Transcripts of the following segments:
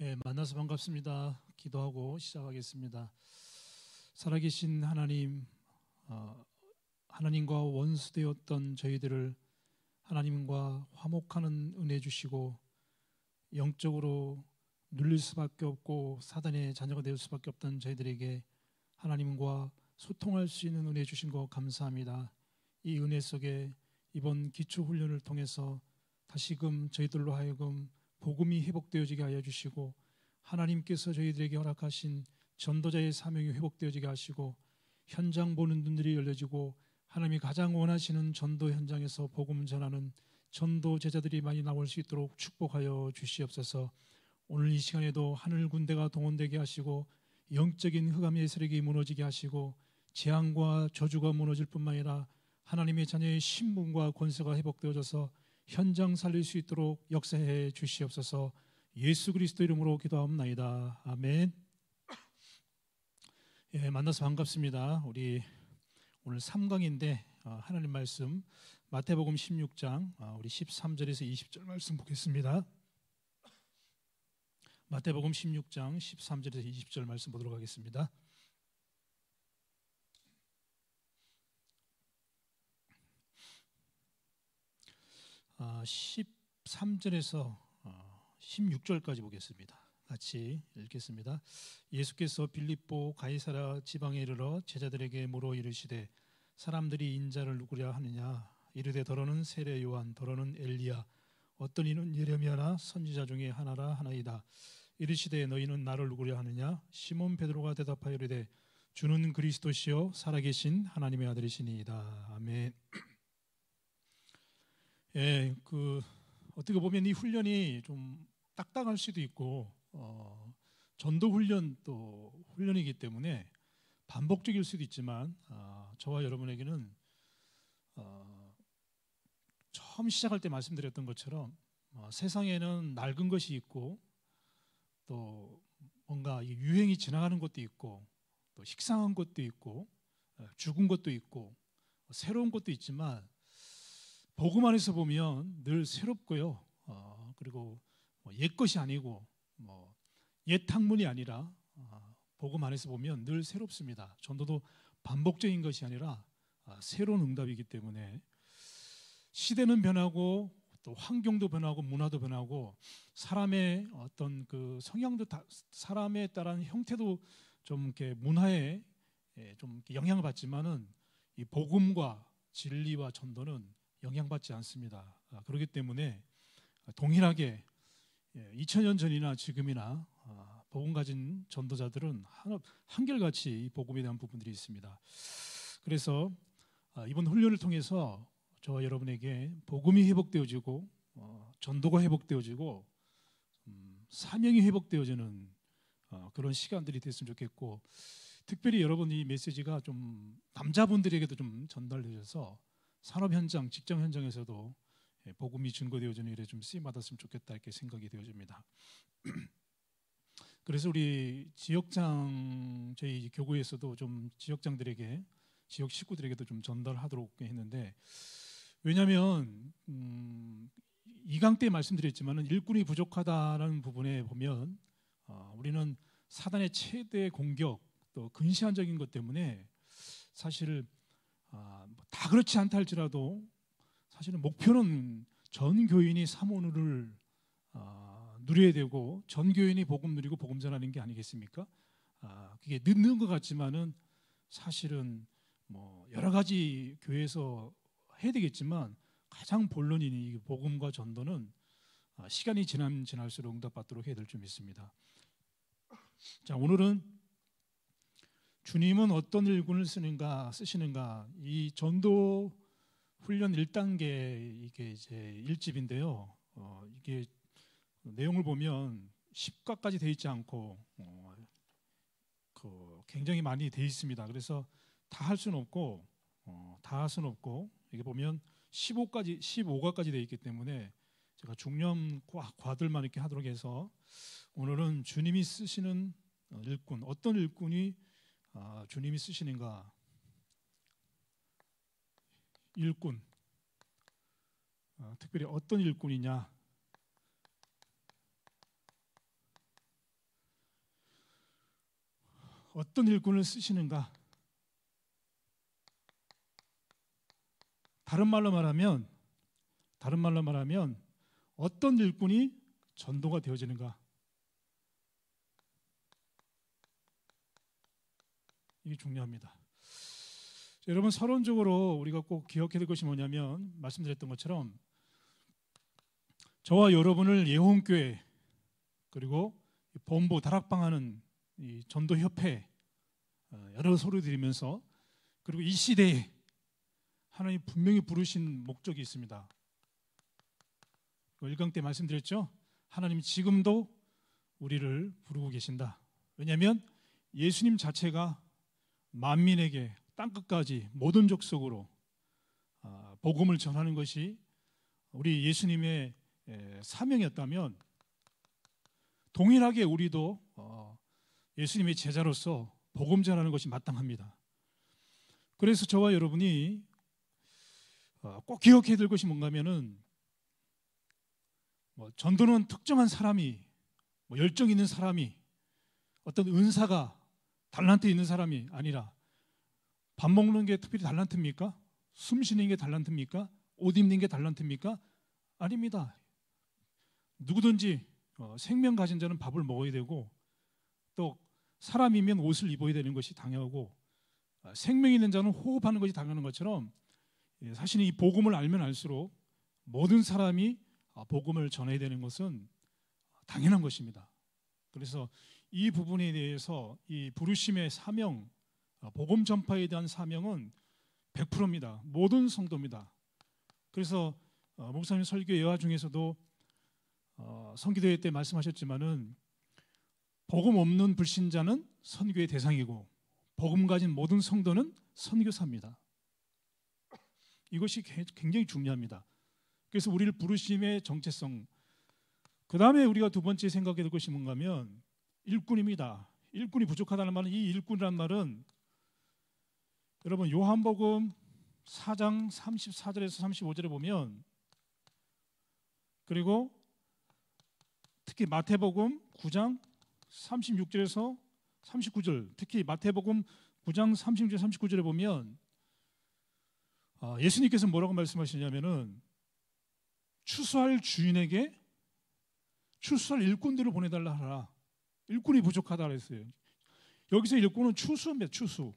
예, 만나서 반갑습니다. 기도하고 시작하겠습니다. 살아계신 하나님, 어, 하나님과 원수되었던 저희들을 하나님과 화목하는 은혜 주시고 영적으로 눌릴 수밖에 없고 사단의 자녀가 될 수밖에 없던 저희들에게 하나님과 소통할 수 있는 은혜 주신 거 감사합니다. 이 은혜 속에 이번 기초 훈련을 통해서 다시금 저희들로 하여금 복음이 회복되어지게 하여 주시고 하나님께서 저희들에게 허락하신 전도자의 사명이 회복되어지게 하시고 현장 보는 눈들이 열려지고 하나님이 가장 원하시는 전도 현장에서 복음 전하는 전도 제자들이 많이 나올 수 있도록 축복하여 주시옵소서. 오늘 이 시간에도 하늘 군대가 동원되게 하시고 영적인 흑암의 세력이 무너지게 하시고 재앙과 저주가 무너질 뿐만 아니라 하나님의 자녀의 신분과 권세가 회복되어져서 현장 살릴 수 있도록 역사해 주시옵소서. 예수 그리스도 이름으로 기도하옵다 아멘. 예, 만나서 반갑습니다. 우리 오늘 3강인데 어, 하나님 말씀 마태복음 16장 어, 우리 13절에서 20절 말씀 보겠습니다. 마태복음 16장 13절에서 20절 말씀 보도록 하겠습니다. 13절에서 어, 16절까지 어, 보겠습니다. 같이 읽겠습니다. 예수께서 빌립보 가이사라 지방에 이르러 제자들에게 물어 이르시되 사람들이 인자를 누구랴 하느냐 이르되 더러는 세례 요한 더러는 엘리야 어떤 이는 예레미야나 선지자 중에 하나라 하나이다 이르시되 너희는 나를 누구랴 하느냐 시몬 베드로가 대답하여 이르되 주는 그리스도시요 살아계신 하나님의 아들이시니이다 아멘 예, 그 어떻게 보면 이 훈련이 좀 딱딱할 수도 있고 어, 전도 훈련 또 훈련이기 때문에 반복적일 수도 있지만 어, 저와 여러분에게는 어, 처음 시작할 때 말씀드렸던 것처럼 어, 세상에는 낡은 것이 있고 또 뭔가 유행이 지나가는 것도 있고 또 식상한 것도 있고 어, 죽은 것도 있고 어, 새로운 것도 있지만 복음 안에서 보면 늘 새롭고요. 어, 그리고 뭐옛 것이 아니고 뭐옛 학문이 아니라 어, 복음 안에서 보면 늘 새롭습니다. 전도도 반복적인 것이 아니라 어, 새로운 응답이기 때문에 시대는 변하고 또 환경도 변하고 문화도 변하고 사람의 어떤 그 성향도 다, 사람에 따른 형태도 좀 이렇게 문화에 예, 좀 이렇게 영향을 받지만은 이 복음과 진리와 전도는 영향받지 않습니다. 아, 그렇기 때문에 아, 동일하게 2000년 예, 전이나 지금이나 아, 복음 가진 전도자들은 한결같이 이 복음에 대한 부분들이 있습니다. 그래서 이번 훈련을 통해서 저 여러분에게 복음이 회복되어지고 어, 전도가 회복되어지고 음, 사명이 회복되어지는 어, 그런 시간들이 됐으면 좋겠고 특별히 여러분 이 메시지가 좀 남자분들에게도 좀 전달되셔서 산업 현장, 직장 현장에서도 예, 복음이 증거되어지는 일에 좀 쓰임 받았으면 좋겠다 이렇게 생각이 되어집니다. 그래서 우리 지역장 저희 교구에서도 좀 지역장들에게 지역 식구들에게도 좀 전달하도록 했는데 왜냐하면 음, 이강 때 말씀드렸지만은 일꾼이 부족하다라는 부분에 보면 어, 우리는 사단의 최대 공격 또 근시안적인 것 때문에 사실 아, 뭐 다 그렇지 않다 할지라도 사실은 목표는 전 교인이 삼원을 아, 누려야 되고 전 교인이 복음 누리고 복음 전하는 게 아니겠습니까? 아, 그게 늦는 것 같지만은 사실은 뭐 여러 가지 교회에서 해야 되겠지만 가장 본론인 이 복음과 전도는 아, 시간이 지나면 지날수록 응답받도록 해야 될 줄 믿습니다. 자 오늘은 주님은 어떤 일꾼을 쓰는가 쓰시는가 이 전도 훈련 1단계 이게 이제 1집인데요. 어, 이게 내용을 보면 10과까지 돼 있지 않고 어, 그 굉장히 많이 돼 있습니다. 그래서 다 할 수는 없고 어, 다할 수는 없고 이게 보면 15까지 15과까지 돼 있기 때문에 제가 중년 과들만 이렇게 하도록 해서 오늘은 주님이 쓰시는 일꾼 어떤 일꾼이 아, 주님이 쓰시는가 일꾼 아, 특별히 어떤 일꾼이냐 어떤 일꾼을 쓰시는가 다른 말로 말하면 다른 말로 말하면 어떤 일꾼이 전도가 되어지는가 이게 중요합니다. 여러분 서론적으로 우리가 꼭 기억해야 될 것이 뭐냐면 말씀드렸던 것처럼 저와 여러분을 예 h 교회 그리고 본부 다락방하는 전도협회 어, 여러 소리 들으면서 그리고 이 시대에 하나님 분명히 부르신 목적이 있습니다. 일강 때 말씀드렸죠. 하나님 지금도 우리를 부르고 계신다. 왜냐하면 예수님 자체가 만민에게 땅 끝까지 모든 족속으로 아, 복음을 전하는 것이 우리 예수님의 예, 사명이었다면 동일하게 우리도 어, 예수님의 제자로서 복음 전하는 것이 마땅합니다. 그래서 저와 여러분이 어, 꼭 기억해야 될 것이 뭔가면은 뭐 전도는 특정한 사람이 뭐 열정 있는 사람이 어떤 은사가 달란트 있는 사람이 아니라 밥 먹는 게 특별히 달란트입니까? 숨 쉬는 게 달란트입니까? 옷 입는 게 달란트입니까? 아닙니다. 누구든지 어, 생명 가진 자는 밥을 먹어야 되고 또 사람이면 옷을 입어야 되는 것이 당연하고 어, 생명 있는 자는 호흡하는 것이 당연한 것처럼 예, 사실 이 복음을 알면 알수록 모든 사람이 아, 복음을 전해야 되는 것은 당연한 것입니다. 그래서 이 부분에 대해서 이 부르심의 사명, 어, 복음 전파에 대한 사명은 100%입니다. 모든 성도입니다. 그래서 어, 목사님 설교 예화 중에서도 어, 성기도회 때 말씀하셨지만은 복음 없는 불신자는 선교의 대상이고 복음 가진 모든 성도는 선교사입니다. 이것이 굉장히 중요합니다. 그래서 우리를 부르심의 정체성. 그 다음에 우리가 두 번째 생각해 둘 것이 뭔가면 일꾼입니다. 일꾼이 부족하다는 말은 이 일꾼이란 말은 여러분 요한복음 4장 34절에서 35절에 보면 그리고 특히 마태복음 9장 36절에서 39절 특히 마태복음 9장 36절 39절에 보면 아, 예수님께서 뭐라고 말씀하시냐면은 추수할 주인에게 추수할 일꾼들을 보내달라 하라. 일꾼이 부족하다 그랬어요. 여기서 일꾼은 추수입니다. 추수.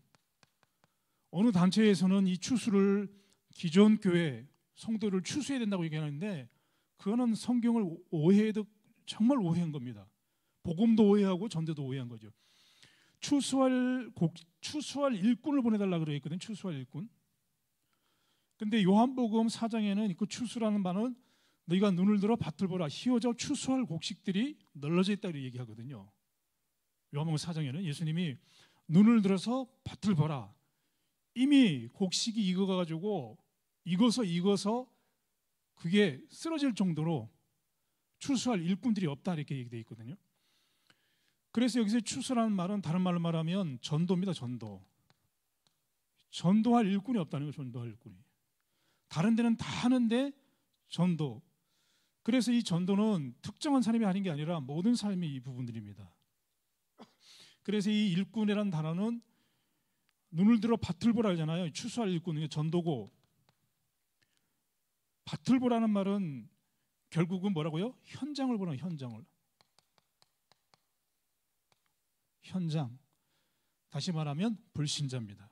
어느 단체에서는 이 추수를 기존 교회 성도를 추수해야 된다고 얘기하는데 그거는 성경을 오해해도 정말 오해한 겁니다. 복음도 오해하고 전대도 오해한 거죠. 추수할 곡, 추수할 일꾼을 보내달라 그래 있거든. 추수할 일꾼. 근데 요한복음 4장에는 그 추수라는 말은 너희가 눈을 들어 밭을 보라. 희어져 추수할 곡식들이 널러져 있다고 얘기하거든요. 요한복음 사장에는 예수님이 눈을 들어서 밭을 보라. 이미 곡식이 익어가 지고 익어서 익어서 그게 쓰러질 정도로 출수할 일꾼들이 없다 이렇게 얘기돼 있거든요. 그래서 여기서 출수라는 말은 다른 말로 말하면 전도입니다. 전도. 전도할 일꾼이 없다는 거 전도할 일꾼이. 다른 데는 다 하는데 전도. 그래서 이 전도는 특정한 사람이 하는 게 아니라 모든 사람이 이 부분들입니다. 그래서 이 일꾼이라는 단어는 눈을 들어 밭을 보라 하잖아요. 추수할 일꾼이 전도고 밭을 보라는 말은 결국은 뭐라고요? 현장을 보라 현장을. 현장. 다시 말하면 불신자입니다.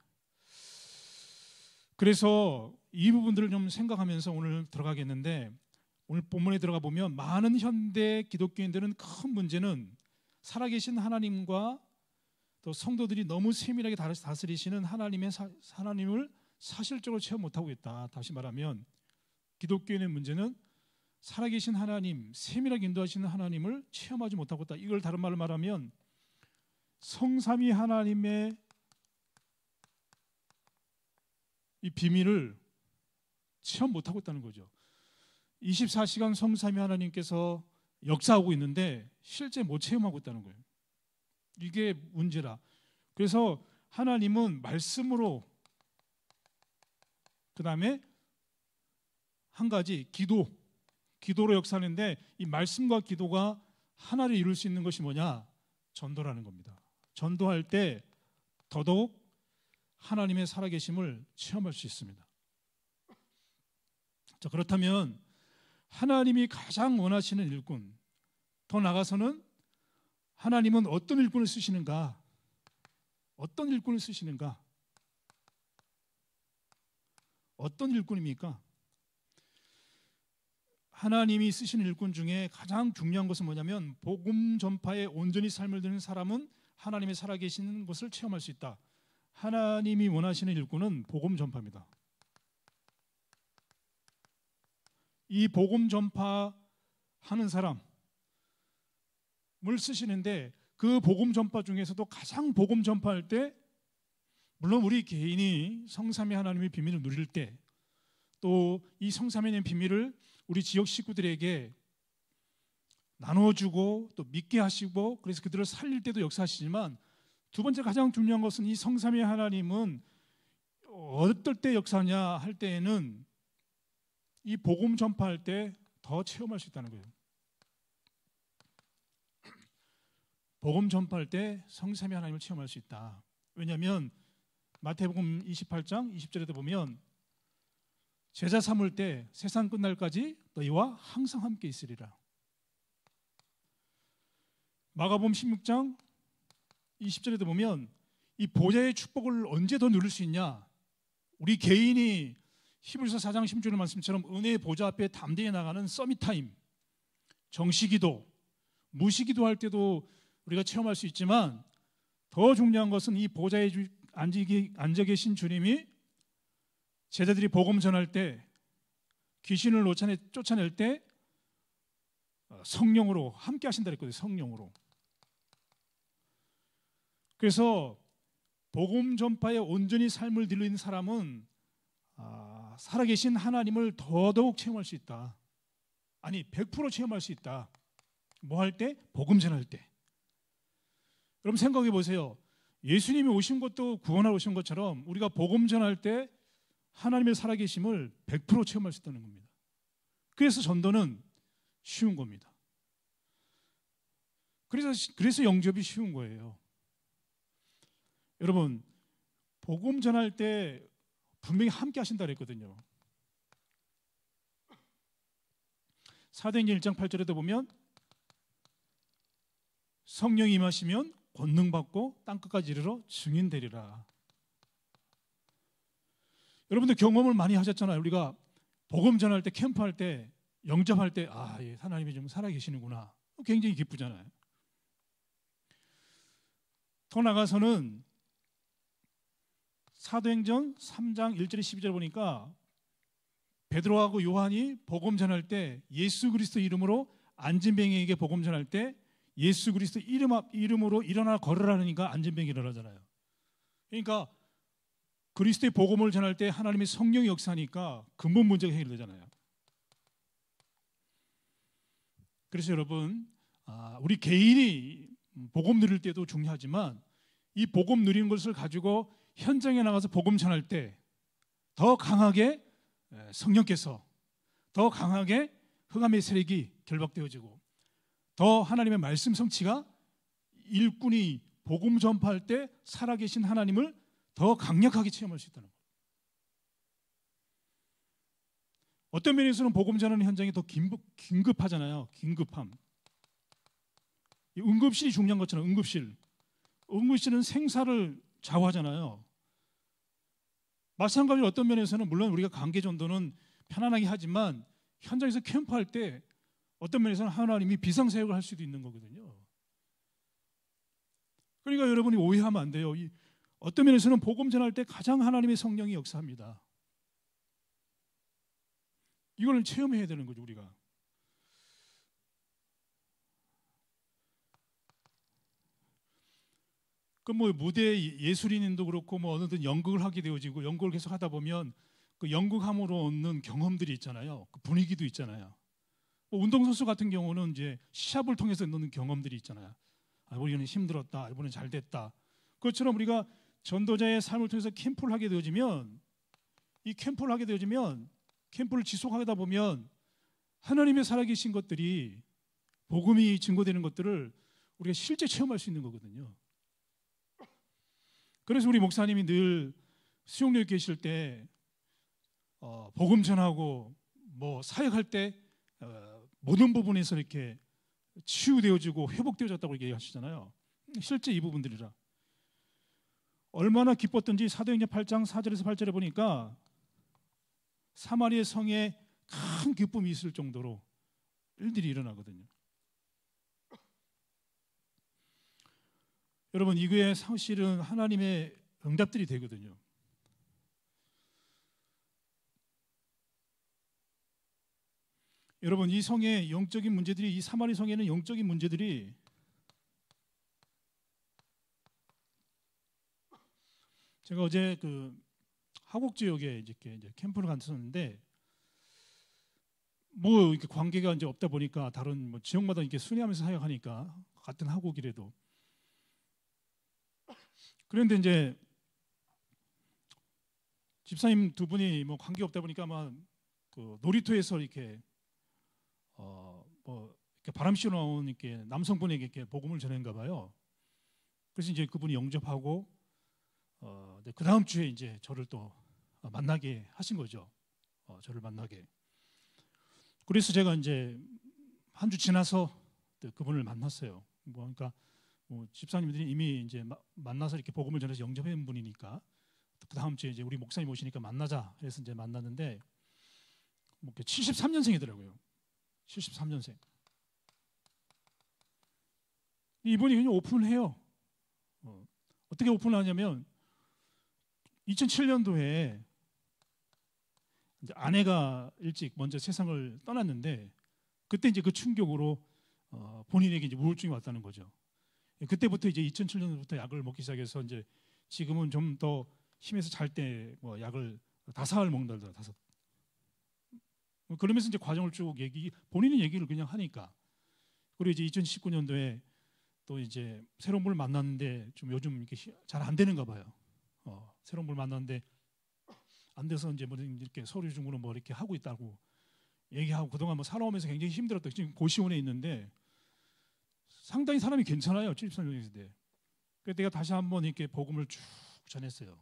그래서 이 부분들을 좀 생각하면서 오늘 들어가겠는데 오늘 본문에 들어가 보면 많은 현대 기독교인들은 큰 문제는 살아계신 하나님과 또 성도들이 너무 세밀하게 다스리시는 하나님의 사, 하나님을 사실적으로 체험 못하고 있다. 다시 말하면 기독교인의 문제는 살아계신 하나님, 세밀하게 인도하시는 하나님을 체험하지 못하고 있다. 이걸 다른 말로 말하면 성삼위 하나님의 이 비밀을 체험 못하고 있다는 거죠. 24시간 성삼위 하나님께서 역사하고 있는데 실제 못 뭐 체험하고 있다는 거예요. 이게 문제라. 그래서 하나님은 말씀으로 그 다음에 한 가지 기도, 기도로 역사하는데 이 말씀과 기도가 하나를 이룰 수 있는 것이 뭐냐? 전도라는 겁니다. 전도할 때 더더욱 하나님의 살아계심을 체험할 수 있습니다. 자, 그렇다면 하나님이 가장 원하시는 일꾼. 더 나가서는 아 하나님은 어떤 일꾼을 쓰시는가? 어떤 일꾼을 쓰시는가? 어떤 일꾼입니까? 하나님이 쓰신 일꾼 중에 가장 중요한 것은 뭐냐면 복음 전파에 온전히 삶을 드는 사람은 하나님의 살아계시는 것을 체험할 수 있다. 하나님이 원하시는 일꾼은 복음 전파입니다. 이 복음 전파하는 사람을 쓰시는데 그 복음 전파 중에서도 가장 복음 전파할 때 물론 우리 개인이 성삼위 하나님의 비밀을 누릴 때 또 이 성삼위의 비밀을 우리 지역 식구들에게 나눠주고 또 믿게 하시고 그래서 그들을 살릴 때도 역사하시지만 두 번째 가장 중요한 것은 이 성삼위 하나님은 어떨 때 역사냐 할 때에는 이 복음 전파할 때 더 체험할 수 있다는 거예요. 복음 전파할 때 성삼위 하나님을 체험할 수 있다. 왜냐하면 마태복음 28장 20절에도 보면 제자 삼을 때 세상 끝날까지 너희와 항상 함께 있으리라. 마가복음 16장 20절에도 보면 이 보좌의 축복을 언제 더 누릴 수 있냐? 우리 개인이 히브리서 4장 10절 말씀처럼 은혜의 보좌 앞에 담대히 나가는 서밋 타임, 정시기도, 무시기도 할 때도 우리가 체험할 수 있지만 더 중요한 것은 이 보좌에 앉아 계신 주님이 제자들이 복음 전할 때 귀신을 놓쳐내, 쫓아낼 때 어, 성령으로 함께 하신다 그랬거든요. 성령으로. 그래서 복음 전파에 온전히 삶을 들리는 사람은 아, 살아계신 하나님을 더더욱 체험할 수 있다. 아니 100% 체험할 수 있다. 뭐 할 때? 복음 전할 때. 여러분 생각해 보세요. 예수님이 오신 것도 구원하러 오신 것처럼 우리가 복음 전할 때 하나님의 살아계심을 100% 체험할 수 있다는 겁니다. 그래서 전도는 쉬운 겁니다. 그래서 그래서 영접이 쉬운 거예요. 여러분 복음 전할 때 분명히 함께 하신다 그랬거든요. 사도행전 1장 8절에도 보면 성령이 임하시면 권능 받고 땅 끝까지 이르러 증인 되리라. 여러분들 경험을 많이 하셨잖아요. 우리가 복음 전할 때 캠프할 때 영접할 때 아, 예, 하나님이 좀 살아 계시는구나. 굉장히 기쁘잖아요. 더 나가서는 사도행전 3장 1절에 12절 보니까 베드로하고 요한이 복음 전할 때 예수 그리스도 이름으로 안진뱅이에게 복음 전할 때 예수 그리스도 이름 앞 이름으로 일어나 걸으라니까 안진뱅이 일어나잖아요. 그러니까 그리스도의 복음을 전할 때 하나님의 성령 역사니까 근본 문제가 해결되잖아요. 그래서 여러분 아, 우리 개인이 복음 누릴 때도 중요하지만 이 복음 누리는 것을 가지고 현장에 나가서 복음 전할 때 더 강하게 성령께서 더 강하게 흑암의 세력이 결박되어지고 더 하나님의 말씀 성취가 일꾼이 복음 전파할 때 살아계신 하나님을 더 강력하게 체험할 수 있다는 거예요. 어떤 면에서는 복음 전하는 현장이 더 긴급, 하잖아요 긴급함. 응급실이 중요한 것처럼 응급실. 응급실은 생사를 좌우하잖아요. 마찬가지로 어떤 면에서는 물론 우리가 관계 전도는 편안하게 하지만 현장에서 캠프할 때 어떤 면에서는 하나님이 비상사역을 할 수도 있는 거거든요. 그러니까 여러분이 오해하면 안 돼요. 이 어떤 면에서는 복음 전할 때 가장 하나님의 성령이 역사합니다. 이걸 체험해야 되는 거죠 우리가. 그뭐 무대 예술인도 그렇고 뭐 어느덧 연극을 하게 되어지고 연극을 계속 하다 보면 그 연극함으로 얻는 경험들이 있잖아요. 그 분위기도 있잖아요. 뭐 운동선수 같은 경우는 이제 시합을 통해서 얻는 경험들이 있잖아요. 아, 우리는 힘들었다. 이번엔 잘 됐다. 그것처럼 우리가 전도자의 삶을 통해서 캠프를 하게 되어지면 이 캠프를 하게 되어지면 캠프를 지속하다 보면 하나님의 살아계신 것들이 복음이 증거되는 것들을 우리가 실제 체험할 수 있는 거거든요. 그래서 우리 목사님이 늘 수용료에 계실 때 어, 복음 전하고 뭐 사역할 때 어, 모든 부분에서 이렇게 치유되어지고 회복되어졌다고 얘기하시잖아요. 실제 이 부분들이라 얼마나 기뻤던지 사도행전 8장 4절에서 8절에 보니까 사마리아 성에 큰 기쁨이 있을 정도로 일들이 일어나거든요. 여러분 이게 사실은 하나님의 응답들이 되거든요. 여러분 이 성의 영적인 문제들이 이 사마리 성에는 영적인 문제들이 제가 어제 그 하곡 지역에 이제 이제 캠프를 갔었는데 뭐 이렇게 관계가 이제 없다 보니까 다른 뭐 지역마다 이렇게 순회하면서 사역하니까 같은 하곡이라도 그런데 이제 집사님 두 분이 뭐 관계 없다 보니까 아마 그 놀이터에서 이렇게 어 뭐 이렇게 바람 쐬러 나온 이렇게 남성분에게 이렇게 복음을 전했가 봐요. 그래서 이제 그분이 영접하고 어그 다음 주에 이제 저를 또 만나게 하신 거죠. 어, 저를 만나게. 그래서 제가 이제 한 주 지나서 그분을 만났어요. 뭐 그러니까 뭐 집사님들이 이미 이제 만나서 이렇게 복음을 전해서 영접한 분이니까 그 다음 주에 이제 우리 목사님 오시니까 만나자 해서 이제 만났는데 뭐 73년생이더라고요. 73년생. 이분이 그냥 오픈해요. 어. 떻게 오픈을 하냐면 2007년도에 이제 아내가 일찍 먼저 세상을 떠났는데 그때 이제 그 충격으로 어 본인에게 이제 우울증이 왔다는 거죠. 예, 그때부터 이제 2007년부터 약을 먹기 시작해서 이제 지금은 좀 더힘에서잘 때 뭐 약을 다섯 알 먹는다 더라 다섯. 그러면서 이제 과정을 쭉 얘기 본인의 얘기를 그냥 하니까 그리고 이제 2019년도에 또 이제 새로운 분을 만났는데 좀 요즘 이렇게 잘 안 되는가 봐요. 어, 새로운 분을 만났는데 안 돼서 이제 뭐 이렇게 서류 중으로 뭐 이렇게 하고 있다고 얘기하고 그동안 뭐 살아오면서 굉장히 힘들었다. 지금 고시원에 있는데 상당히 사람이 괜찮아요. 73년 시대. 그래서 내가 다시 한 번 이렇게 복음을 쭉 전했어요.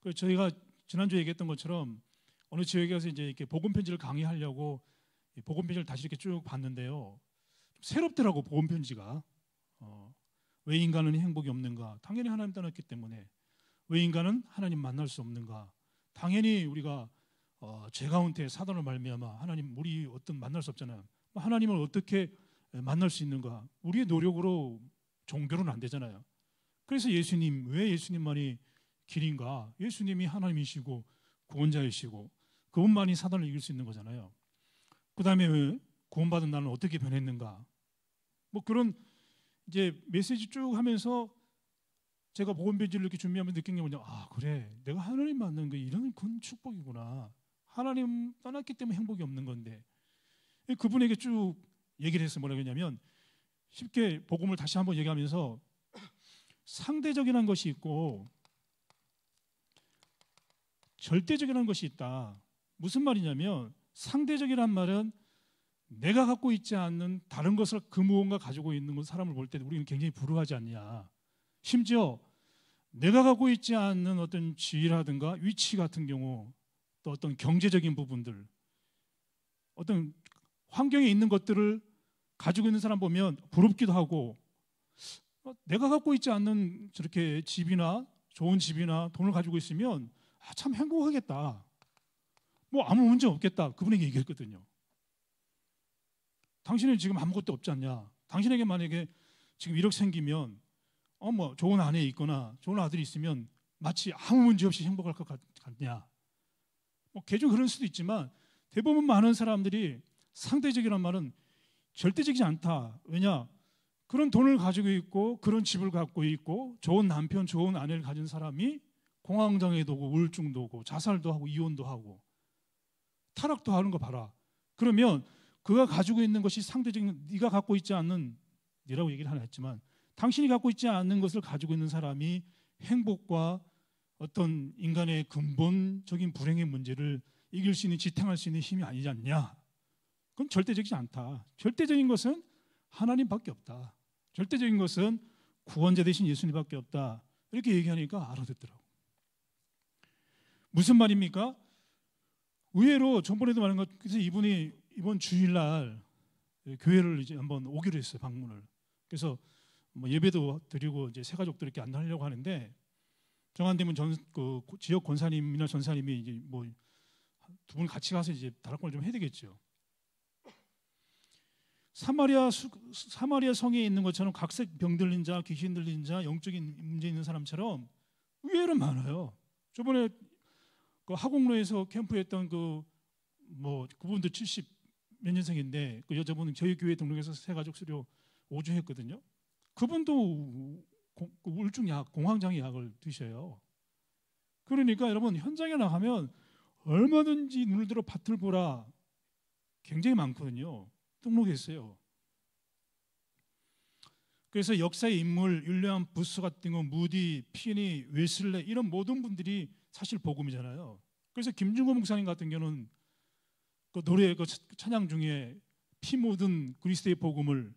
그 저희가 지난주에 얘기했던 것처럼 어느 지역에 가서 이제 이렇게 복음 편지를 강의하려고 복음 편지를 다시 이렇게 쭉 봤는데요. 새롭더라고 복음 편지가. 어, 왜 인간은 행복이 없는가? 당연히 하나님 떠났기 때문에. 왜 인간은 하나님 만날 수 없는가? 당연히 우리가 어, 죄 가운데 사단을 말미암아 하나님 우리 어떤 만날 수 없잖아요. 뭐 하나님을 어떻게 예, 만날 수 있는가? 우리의 노력으로 종교는 안 되잖아요. 그래서 예수님, 왜 예수님만이 길인가? 예수님이 하나님이시고 구원자이시고 그분만이 사단을 이길 수 있는 거잖아요. 그 다음에 구원받은 나는 어떻게 변했는가? 뭐 그런 이제 메시지 쭉 하면서 제가 보건배지를 이렇게 준비하면 느낀 게 뭐냐? 아 그래, 내가 하나님 만난 게 이런 큰 축복이구나. 하나님 떠났기 때문에 행복이 없는 건데 예, 그분에게 쭉 얘기를 해서 뭐라고 했냐면 쉽게 복음을 다시 한번 얘기하면서 상대적이라는 것이 있고 절대적이라는 것이 있다. 무슨 말이냐면 상대적이란 말은 내가 갖고 있지 않는 다른 것을 그 무언가 가지고 있는 건 사람을 볼 때 우리는 굉장히 불우하지 않냐. 심지어 내가 갖고 있지 않는 어떤 지위라든가 위치 같은 경우 또 어떤 경제적인 부분들 어떤 환경에 있는 것들을 가지고 있는 사람 보면 부럽기도 하고 어, 내가 갖고 있지 않는 저렇게 집이나 좋은 집이나 돈을 가지고 있으면 아, 참 행복하겠다. 뭐 아무 문제 없겠다. 그분에게 얘기했거든요. 당신은 지금 아무것도 없지 않냐. 당신에게 만약에 지금 1억 생기면 어 뭐 좋은 아내 있거나 좋은 아들이 있으면 마치 아무 문제 없이 행복할 것 같냐. 뭐 계속 그럴 수도 있지만 대부분 많은 사람들이 상대적이란 말은 절대적이지 않다. 왜냐? 그런 돈을 가지고 있고 그런 집을 갖고 있고 좋은 남편, 좋은 아내를 가진 사람이 공황장애도 오고 우울증도 오고 자살도 하고 이혼도 하고 타락도 하는 거 봐라. 그러면 그가 가지고 있는 것이 상대적인 네가 갖고 있지 않는 네라고 얘기를 하나 했지만 당신이 갖고 있지 않는 것을 가지고 있는 사람이 행복과 어떤 인간의 근본적인 불행의 문제를 이길 수 있는 지탱할 수 있는 힘이 아니지 않냐 그건 절대적이지 않다. 절대적인 것은 하나님밖에 없다. 절대적인 것은 구원자 대신 예수님밖에 없다. 이렇게 얘기하니까 알아듣더라고. 무슨 말입니까? 의외로 전번에도 말한 것 그래서 이분이 이번 주일날 교회를 이제 한번 오기로 했어요 방문을. 그래서 뭐 예배도 드리고 이제 새 가족들 이렇게 안하려고 하는데 정한되면 전그 지역 권사님이나 전사님이 이제 뭐 두 분 같이 가서 이제 다락방을 좀 해야 되겠죠. 사마리아 사마리아 성에 있는 것처럼 각색 병 들린 자, 귀신 들린 자, 영적인 문제 있는 사람처럼 의외로 많아요. 저번에 그 하공로에서 캠프했던 그 뭐 그분도 70 몇 년생인데 그 여자분은 저희 교회 등록해서 새 가족 수료 5주 했거든요. 그분도 우울증 그 약, 공황장애 약을 드셔요. 그러니까 여러분 현장에 나가면 얼마든지 눈을 들어 밭을 보라 굉장히 많거든요. 등록했어요. 그래서 역사의 인물 율리안 부스 같은 거 무디, 피니, 웨슬레 이런 모든 분들이 사실 복음이잖아요. 그래서 김중호 목사님 같은 경우는 그 노래 그 찬양 중에 피 묻은 그리스도의 복음을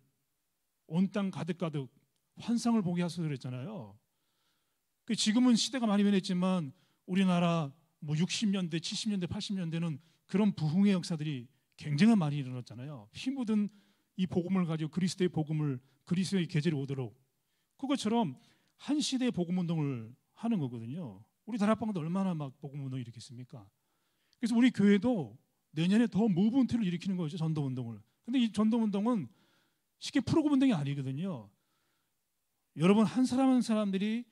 온 땅 가득 가득 환상을 보게 하소서 그랬잖아요. 그 지금은 시대가 많이 변했지만 우리나라 뭐 60년대, 70년대, 80년대는 그런 부흥의 역사들이 굉장한 말이 일어났잖아요. 피 묻은 이 복음을 가지고 그리스도의 복음을 그리스도의 계절이 오도록 그것처럼 한 시대의 복음 운동을 하는 거거든요. 우리 다락방도 얼마나 막 복음 운동 일으켰습니까? 그래서 우리 교회도 내년에 더 무브먼트를 일으키는 거죠 전도 운동을. 근데 이 전도 운동은 쉽게 프로그 운동이 아니거든요. 여러분 한 사람 한 사람들이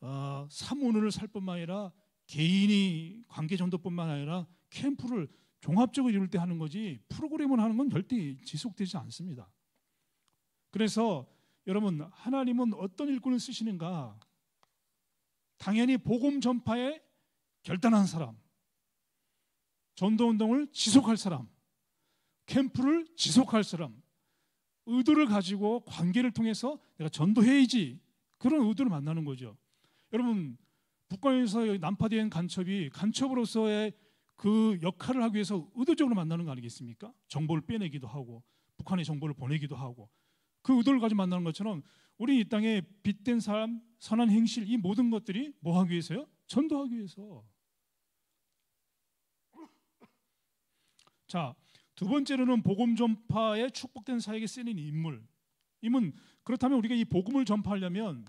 어, 사문을 살 뿐만 아니라 개인이 관계 전도뿐만 아니라 캠프를 종합적으로 이룰 때 하는 거지 프로그램을 하는 건 절대 지속되지 않습니다. 그래서 여러분 하나님은 어떤 일꾼을 쓰시는가? 당연히 복음 전파에 결단한 사람, 전도 운동을 지속할 사람, 캠프를 지속할 사람, 의도를 가지고 관계를 통해서 내가 전도해야지 그런 의도를 만나는 거죠. 여러분 북한에서 난파된 간첩이 간첩으로서의 그 역할을 하기 위해서 의도적으로 만나는 거 아니겠습니까? 정보를 빼내기도 하고 북한에 정보를 보내기도 하고 그 의도를 가지고 만나는 것처럼 우리 이 땅에 빛된 사람, 선한 행실 이 모든 것들이 뭐 하기 위해서요? 전도하기 위해서. 자, 두 번째로는 복음 전파에 축복된 사역에 쓰이는 인물. 임은 그렇다면 우리가 이 복음을 전파하려면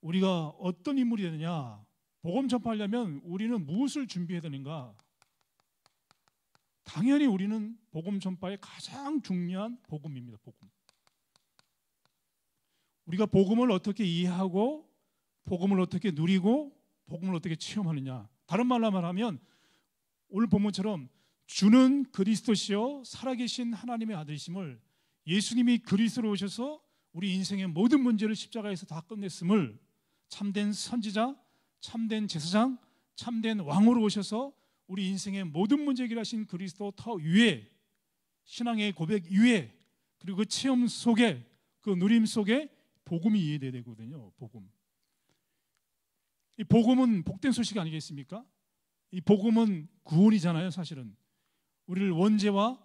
우리가 어떤 인물이 되느냐? 복음 전파하려면 우리는 무엇을 준비해야 되는가? 당연히 우리는 복음 전파의 가장 중요한 복음입니다. 복음. 우리가 복음을 어떻게 이해하고 복음을 어떻게 누리고 복음을 어떻게 체험하느냐. 다른 말로 말하면 오늘 본문처럼 주는 그리스도시요 살아계신 하나님의 아들심을 예수님이 그리스도로 오셔서 우리 인생의 모든 문제를 십자가에서 다 끝냈음을 참된 선지자 참된 제사장, 참된 왕으로 오셔서 우리 인생의 모든 문제 해결하신 그리스도 터 위에 신앙의 고백 위에 그리고 그 체험 속에 그 누림 속에 복음이 이해돼야 되거든요. 복음. 이 복음은 복된 소식 아니겠습니까? 이 복음은 구원이잖아요, 사실은. 우리를 원죄와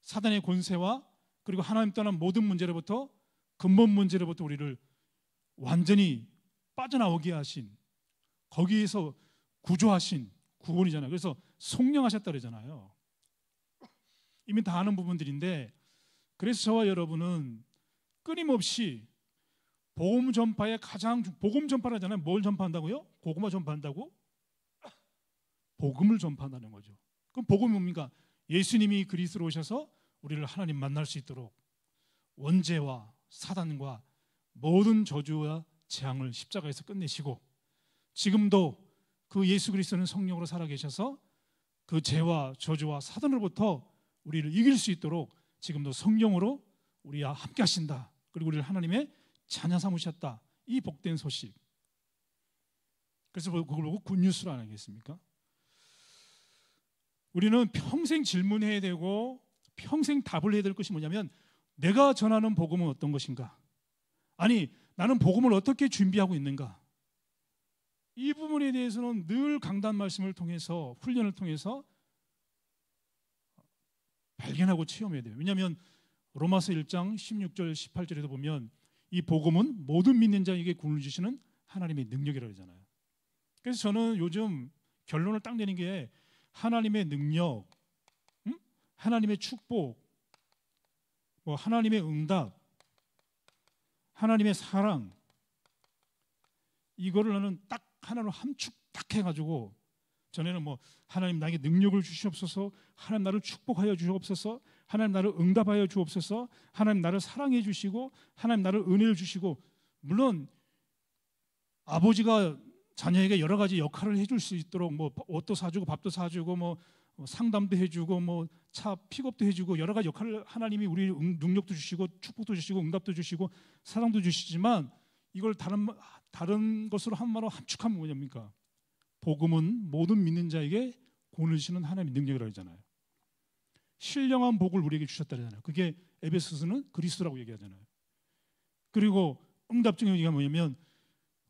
사단의 권세와 그리고 하나님 떠난 모든 문제로부터 근본 문제로부터 우리를 완전히 빠져나오게 하신 거기에서 구조하신 구원이잖아요. 그래서 성령하셨다 그러잖아요. 이미 다 아는 부분들인데 그래서 저와 여러분은 끊임없이 복음 전파에 가장 복음 전파를하잖아요뭘 전파한다고요? 고구마 전파한다고? 복음을 전파한다는 거죠. 그럼 복음이 뭡니까? 예수님이 그리스로 오셔서 우리를 하나님 만날 수 있도록 원죄와 사단과 모든 저주와 재앙을 십자가에서 끝내시고 지금도 그 예수 그리스도는 성령으로 살아계셔서 그 죄와 저주와 사단으로부터 우리를 이길 수 있도록 지금도 성령으로 우리와 함께 하신다. 그리고 우리를 하나님의 자녀 삼으셨다. 이 복된 소식. 그래서 뭐 그걸 보고 굿뉴스라는 게 있습니까? 우리는 평생 질문해야 되고 평생 답을 해야 될 것이 뭐냐면 내가 전하는 복음은 어떤 것인가? 아니, 나는 복음을 어떻게 준비하고 있는가? 이 부분에 대해서는 늘 강단 말씀을 통해서 훈련을 통해서 발견하고 체험해야 돼요. 왜냐하면 로마서 1장 16절 18절에도 보면 이 복음은 모든 믿는 자에게 구원을 주시는 하나님의 능력이라고 하잖아요. 그래서 저는 요즘 결론을 딱 내는 게 하나님의 능력, 음? 하나님의 축복, 뭐 하나님의 응답, 하나님의 사랑 이거를 나는 딱 하나로 함축 딱 해가지고 전에는 뭐 하나님 나에게 능력을 주시옵소서 하나님 나를 축복하여 주옵소서 하나님 나를 응답하여 주옵소서 하나님 나를 사랑해 주시고 하나님 나를 은혜를 주시고 물론 아버지가 자녀에게 여러 가지 역할을 해줄 수 있도록 뭐 옷도 사주고 밥도 사주고 뭐 상담도 해주고 뭐 차 픽업도 해주고 여러 가지 역할을 하나님이 우리 능력도 주시고 축복도 주시고 응답도 주시고 사랑도 주시지만 이걸 다른 다른 것으로 한마로 함축하면 뭐냐입니까? 복음은 모든 믿는 자에게 권을 주시는 하나님의 능력이라고 하잖아요. 신령한 복을 우리에게 주셨다 그잖아요 그게 에베소서는 그리스도라고 얘기하잖아요. 그리고 응답 중에 얘기가 뭐냐면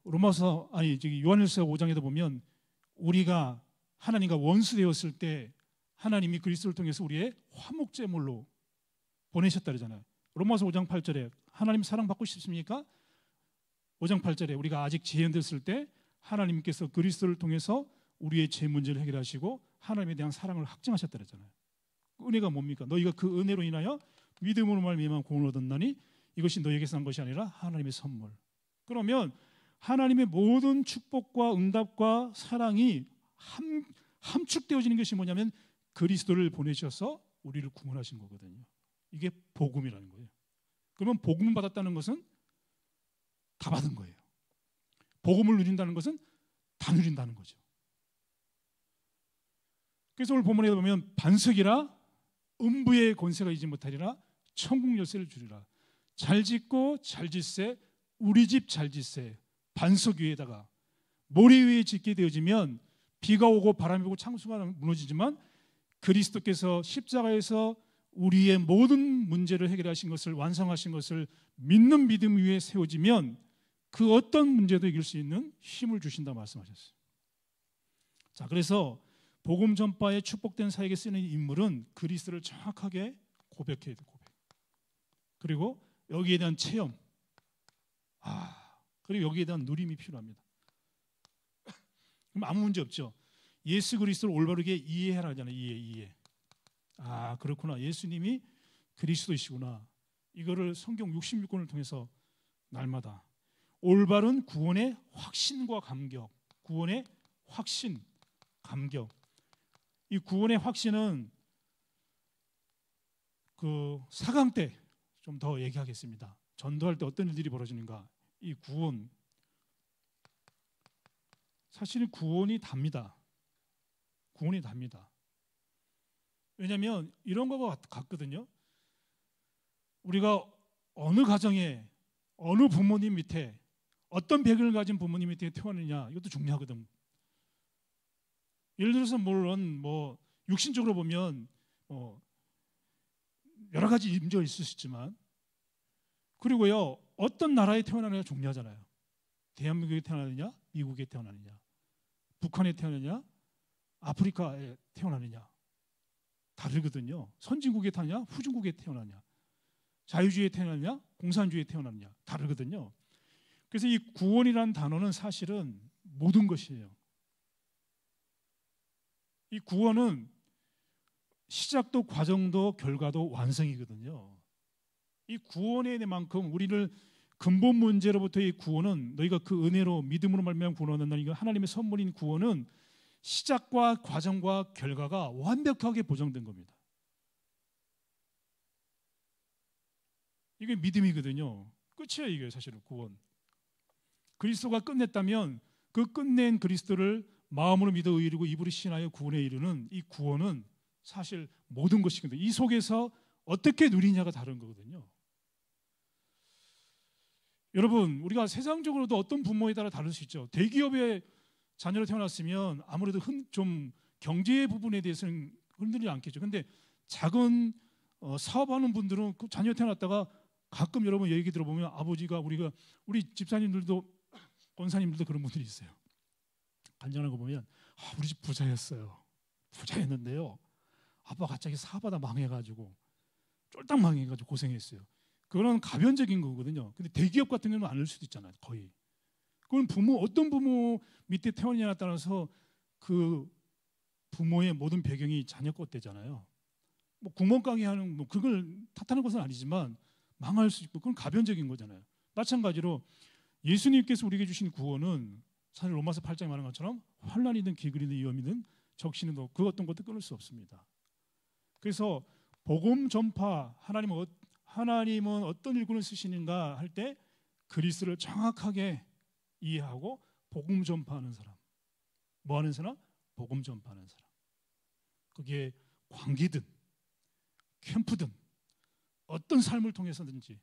로마서 아니 저기 요한일서 5장에도 보면 우리가 하나님과 원수 되었을 때 하나님이 그리스도를 통해서 우리의 화목제물로 보내셨다 그러잖아요. 로마서 5장 8절에 하나님 사랑받고 싶습니까? 5장 8절에 우리가 아직 재현됐을 때 하나님께서 그리스도를 통해서 우리의 죄 문제를 해결하시고 하나님에 대한 사랑을 확증하셨다 그랬잖아요. 그 은혜가 뭡니까? 너희가 그 은혜로 인하여 믿음으로 말미암아 구을 얻었나니 이것이 너희에게서 한 것이 아니라 하나님의 선물. 그러면 하나님의 모든 축복과 응답과 사랑이 함, 함축되어지는 것이 뭐냐면 그리스도를 보내셔서 우리를 구원하신 거거든요. 이게 복음이라는 거예요. 그러면 복음 받았다는 것은 다 받은 거예요. 복음을 누린다는 것은 다 누린다는 거죠. 그래서 오늘 본문에 보면 반석이라 음부의 권세가 이지 못하리라 천국 열쇠를 주리라 잘 짓고 잘 짓세 우리 집 잘 짓세 반석 위에다가 모래 위에 짓게 되어지면 비가 오고 바람이 오고 창수가 무너지지만 그리스도께서 십자가에서 우리의 모든 문제를 해결하신 것을 완성하신 것을 믿는 믿음 위에 세워지면 그 어떤 문제도 이길 수 있는 힘을 주신다 말씀하셨어요. 자, 그래서 복음 전파에 축복된 사역에 쓰는 인물은 그리스를 정확하게 고백해야 돼, 고백. 그리고 여기에 대한 체험. 아, 그리고 여기에 대한 누림이 필요합니다. 그럼 아무 문제 없죠. 예수 그리스도를 올바르게 이해해라 하잖아요. 이해, 이해. 아, 그렇구나. 예수님이 그리스도이시구나. 이거를 성경 66권을 통해서 날마다 올바른 구원의 확신과 감격, 구원의 확신, 감격. 이 구원의 확신은 그 사강 때 좀 더 얘기하겠습니다. 전도할 때 어떤 일들이 벌어지는가? 이 구원 사실 구원이 답니다. 구원이 답니다. 왜냐하면 이런 거와 같거든요. 우리가 어느 가정에 어느 부모님 밑에 어떤 배경을 가진 부모님이 태어나느냐 이것도 중요하거든. 예를 들어서 물론 뭐 육신적으로 보면 뭐 여러 가지 임재가 있을 수 있지만 그리고요 어떤 나라에 태어나느냐 중요하잖아요. 대한민국에 태어나느냐, 미국에 태어나느냐, 북한에 태어나느냐, 아프리카에 태어나느냐 다르거든요. 선진국에 태어나냐, 후진국에 태어나냐, 자유주의에 태어나냐, 공산주의에 태어나냐 다르거든요. 그래서 이 구원이라는 단어는 사실은 모든 것이에요. 이 구원은 시작도 과정도 결과도 완성이거든요. 이 구원에 대만큼 우리를 근본 문제로부터 이 구원은 너희가 그 은혜로 믿음으로 말미암아 구원한다는 이거 하나님의 선물인 구원은 시작과 과정과 결과가 완벽하게 보장된 겁니다. 이게 믿음이거든요. 끝이에요, 이게 사실은 구원. 그리스도가 끝냈다면 그 끝낸 그리스도를 마음으로 믿어 의리고 입으로 신하여 구원에 이르는 이 구원은 사실 모든 것이거든요. 이 속에서 어떻게 누리냐가 다른 거거든요. 여러분, 우리가 세상적으로도 어떤 부모에 따라 다를 수 있죠. 대기업의 자녀로 태어났으면 아무래도 흔, 좀 경제 부분에 대해서는 흔들리지 않겠죠. 근데 작은 어, 사업하는 분들은 그 자녀 태어났다가 가끔 여러분 얘기 들어보면 아버지가 우리가 우리 집사님들도 권사님들도 그런 분들이 있어요. 간증하는 거 보면 아, 우리 집 부자였어요. 부자였는데요. 아빠 갑자기 사업하다 망해가지고 쫄딱 망해가지고 고생했어요. 그런 가변적인 거거든요. 근데 대기업 같은 경우는 아닐 수도 있잖아요. 거의. 그건 부모 어떤 부모 밑에 태어나냐에 따라서 그 부모의 모든 배경이 자녀 것 되잖아요. 뭐 구멍가게 하는 뭐 그걸 탓하는 것은 아니지만 망할 수 있고 그건 가변적인 거잖아요. 마찬가지로 예수님께서 우리에게 주신 구원은 사실 로마서 8장에 말한 것처럼 환란이든 기근이든 위험이든 적시는 그 어떤 것도 끊을 수 없습니다. 그래서 복음 전파 하나님은 어, 하나님은 어떤 일꾼을 쓰시는가 할 때 그리스를 정확하게 이해하고 복음 전파하는 사람. 뭐 하는 사람? 복음 전파하는 사람. 그게 광기든 캠프든 어떤 삶을 통해서든지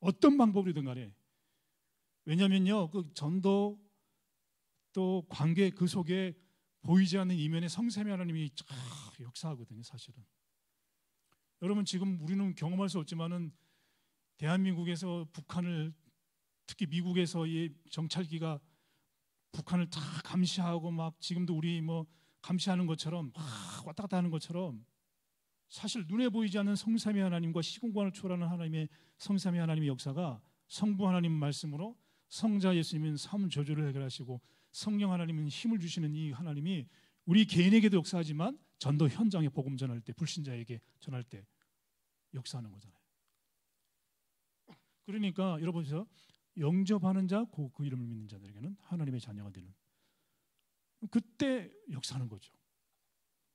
어떤 방법이든 간에 왜냐면요, 그 전도 또 관계 그 속에 보이지 않는 이면에 성세미 하나님이 쫙 역사하거든요, 사실은. 여러분 지금 우리는 경험할 수 없지만은 대한민국에서 북한을 특히 미국에서의 정찰기가 북한을 다 감시하고 막 지금도 우리 뭐 감시하는 것처럼 막 왔다 갔다 하는 것처럼 사실 눈에 보이지 않는 성삼위 하나님과 시공간을 초월하는 하나님의 성삼위 하나님의 역사가 성부 하나님 말씀으로 성자 예수님은 삶 조조를 해결하시고 성령 하나님은 힘을 주시는 이 하나님이 우리 개인에게도 역사하지만 전도 현장에 복음 전할 때 불신자에게 전할 때 역사하는 거잖아요. 그러니까 여러분 보세요. 영접하는 자, 그, 그 이름을 믿는 자들에게는 하나님의 자녀가 되는 그때 역사하는 거죠.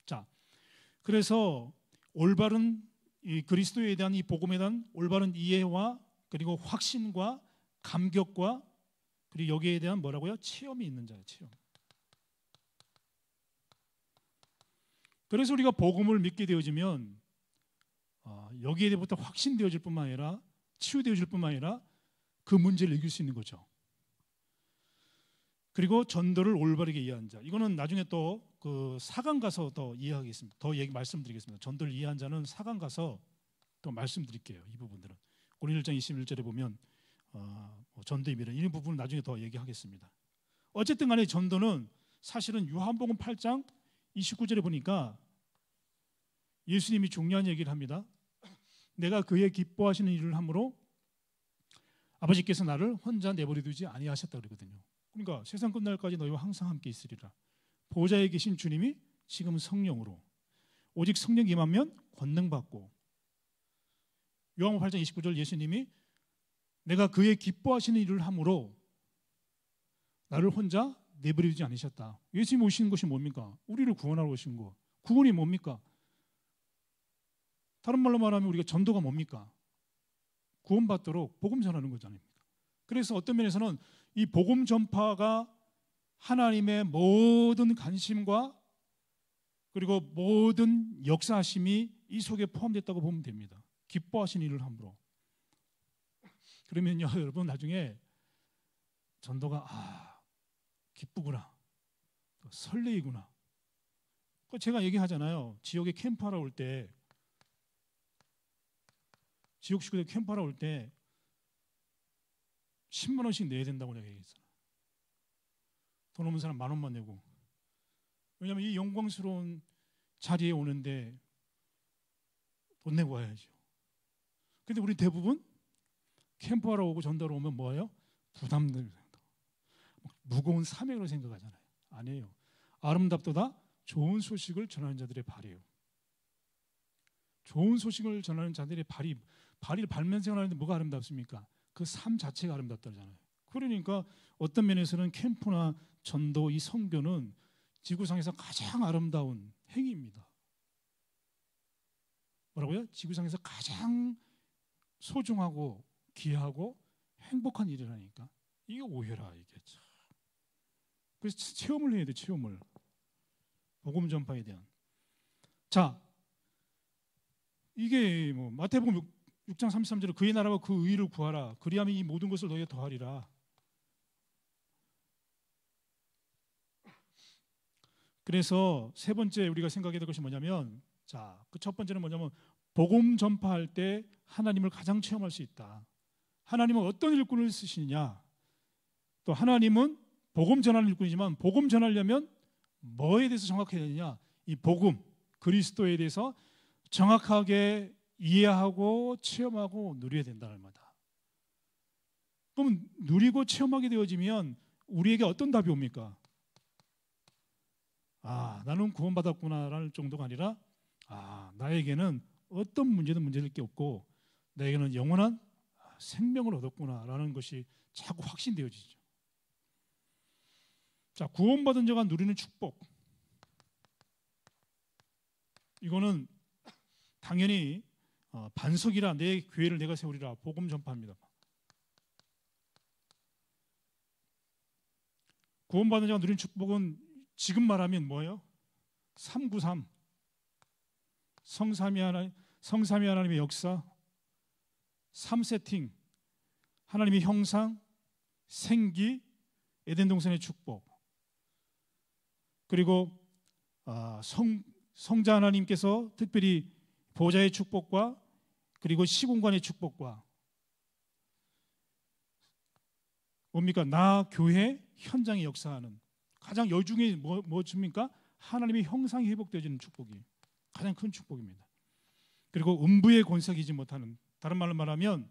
자, 그래서 올바른 그리스도에 대한 이 복음에 대한 올바른 이해와 그리고 확신과 감격과 그리고 여기에 대한 뭐라고요? 체험이 있는 자예요. 체험. 그래서 우리가 복음을 믿게 되어지면 어, 여기에 대해부 확신되어질 뿐만 아니라 치유되어질 뿐만 아니라 그 문제를 이길 수 있는 거죠. 그리고 전도를 올바르게 이해한 자. 이거는 나중에 또 그 사강 가서 더 이해하겠습니다. 더 얘기 말씀드리겠습니다. 전도를 이해한 자는 사강 가서 또 말씀드릴게요. 이 부분들은. 고린일장 21절에 보면 어, 뭐 전도의미다이런 부분을 나중에 더 얘기하겠습니다. 어쨌든 간에 전도는 사실은 요한복음 8장 29절에 보니까 예수님이 중요한 얘기를 합니다. 내가 그의 기뻐하시는 일을 함으로 아버지께서 나를 혼자 내버려 두지 아니하셨다 그러거든요. 그러니까 세상 끝날까지 너희와 항상 함께 있으리라. 보좌에 계신 주님이 지금 성령으로 오직 성령 임하면 권능 받고 요한복음 8장 29절 예수님이 내가 그의 기뻐하시는 일을 함으로 나를 혼자 내버려두지 않으셨다. 예수님 오시는 것이 뭡니까? 우리를 구원하러 오신 거. 구원이 뭡니까? 다른 말로 말하면 우리가 전도가 뭡니까? 구원받도록 복음 전하는 거잖아요. 그래서 어떤 면에서는 이 복음 전파가 하나님의 모든 관심과 그리고 모든 역사심이 이 속에 포함됐다고 보면 됩니다. 기뻐하신 일을 함으로. 그러면요, 여러분 나중에 전도가 아 기쁘구나, 설레이구나. 그 제가 얘기하잖아요. 지역에 캠프하러 올 때, 지역 식구들 캠프하러 올 때 10만 원씩 내야 된다고 얘기했잖아. 돈 없는 사람 만 원만 내고. 왜냐하면 이 영광스러운 자리에 오는데 돈 내고 와야죠. 근데 우리 대부분 캠프하러 오고 전도로 오면 뭐예요? 부담들 무거운 사명으로 생각하잖아요. 아니에요. 아름답도다 좋은 소식을 전하는 자들의 발이에요. 좋은 소식을 전하는 자들의 발이 발이 발면서 하는데 뭐가 아름답습니까? 그 삶 자체가 아름답다잖아요. 그러니까 어떤 면에서는 캠프나 전도 이 선교는 지구상에서 가장 아름다운 행위입니다. 뭐라고요? 지구상에서 가장 소중하고 귀하고 행복한 일이라니까 이게 오해라 이게 참. 그래서 체험을 해야 돼 체험을 복음 전파에 대한 자 이게 뭐 마태복음 6, 장 33절에 그의 나라와 그 의를 구하라 그리하면 이 모든 것을 너희가 더하리라 그래서 세 번째 우리가 생각해야 될 것이 뭐냐면 자그 첫 번째는 뭐냐면 복음 전파할 때 하나님을 가장 체험할 수 있다 하나님은 어떤 일꾼을 쓰시느냐? 또 하나님은 복음 전하는 일꾼이지만 복음 전하려면 뭐에 대해서 정확해야 되느냐? 이 복음 그리스도에 대해서 정확하게 이해하고 체험하고 누려야 된다는 말이다. 그럼 누리고 체험하게 되어지면 우리에게 어떤 답이 옵니까? 아, 나는 구원받았구나라는 정도가 아니라 아, 나에게는 어떤 문제든 문제될 게 없고 나에게는 영원한 생명을 얻었구나라는 것이 자꾸 확신되어지죠. 자, 구원받은 자가 누리는 축복. 이거는 당연히 어, 반석이라 내 교회를 내가 세우리라 복음 전파합니다. 구원받은 자가 누린 축복은 지금 말하면 뭐예요? 393 성삼위 하나님 성삼위 하나님의 역사 3세팅 하나님의 형상, 생기, 에덴 동산의 축복 그리고 아, 성, 성자 하나님께서 특별히 보좌의 축복과 그리고 시공간의 축복과 뭡니까? 나 교회 현장에 역사하는 가장 여중에 뭐, 뭐 줍니까? 하나님의 형상이 회복되어지는 축복이 가장 큰 축복입니다. 그리고 음부의 권세이지 못하는 다른 말로 말하면